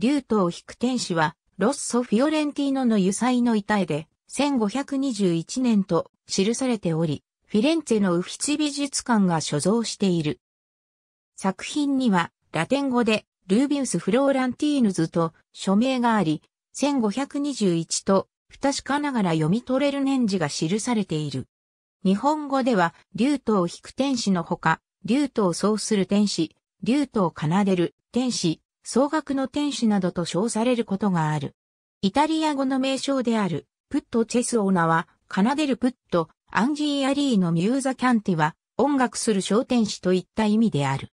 竜を引く天使は、ロッソ・フィオレンティーノの油彩の板絵で、1521年と記されており、フィレンツェのウフィチ美術館が所蔵している。作品には、ラテン語で、ルービウス・フローランティーヌズと署名があり、1521と不確かながら読み取れる年次が記されている。日本語では、竜を引く天使のほか、竜刀そうする天使、竜を奏でる天使、総額の天使などと称されることがある。イタリア語の名称である、プットチェスオーナは、奏でるプット、アンジー・アリーのミューザ・キャンティは、音楽する小天使といった意味である。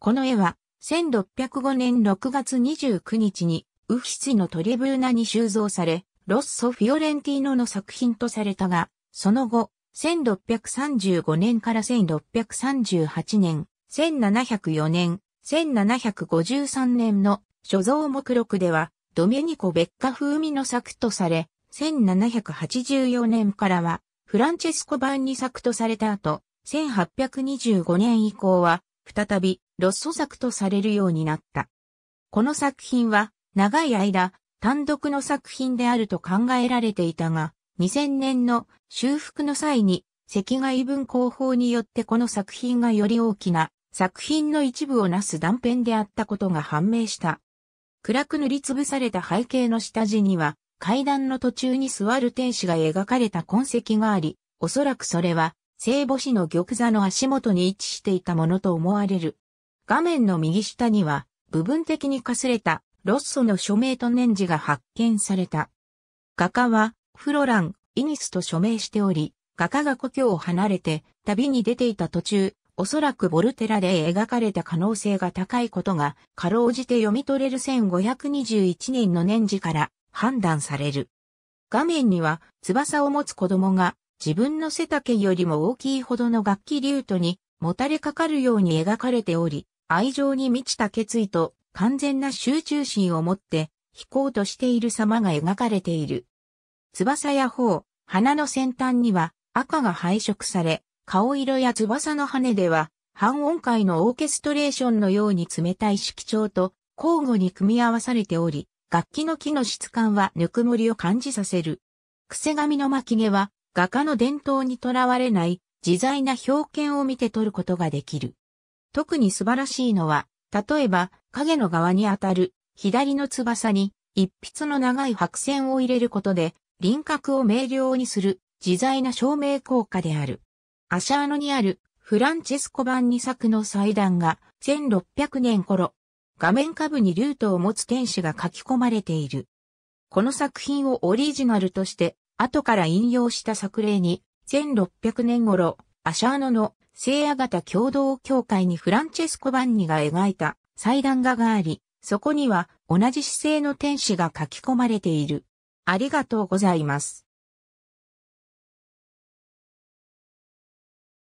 この絵は、1605年6月29日に、ウフィスのトリブーナに収蔵され、ロッソ・フィオレンティーノの作品とされたが、その後、1635年から1638年、1704年、1753年の所蔵目録では、ドメニコ・ベッカ風味の作とされ、1784年からは、フランチェスコ版に作とされた後、1825年以降は、再び、ロッソ作とされるようになった。この作品は、長い間、単独の作品であると考えられていたが、2000年の修復の際に、赤外文工法によってこの作品がより大きな作品の一部をなす断片であったことが判明した。暗く塗りつぶされた背景の下地には、階段の途中に座る天使が描かれた痕跡があり、おそらくそれは、聖母子の玉座の足元に位置していたものと思われる。画面の右下には、部分的にかすれた、ロッソの署名と年次が発見された。画家は、フロラン、イニスと署名しており、画家が故郷を離れて、旅に出ていた途中、おそらくボルテラで描かれた可能性が高いことが、かろうじて読み取れる1521年の年次から判断される。画面には、翼を持つ子供が、自分の背丈よりも大きいほどの楽器リュートに、もたれかかるように描かれており、愛情に満ちた決意と完全な集中心を持ってこうとしている様が描かれている。翼や頬、鼻の先端には赤が配色され、顔色や翼の羽では、半音階のオーケストレーションのように冷たい色調と交互に組み合わされており、楽器の木の質感はぬくもりを感じさせる。癖紙の巻き毛は画家の伝統にとらわれない自在な表現を見て取ることができる。特に素晴らしいのは、例えば影の側に当たる左の翼に一筆の長い白線を入れることで輪郭を明瞭にする自在な照明効果である。アシャーノにあるフランチェスコ版二作の祭壇が1600年頃、画面下部にルートを持つ天使が書き込まれている。この作品をオリジナルとして後から引用した作例に1600年頃、アシャーノの聖夜型共同協会にフランチェスコ・バンニが描いた祭壇画があり、そこには同じ姿勢の天使が書き込まれている。ありがとうございます。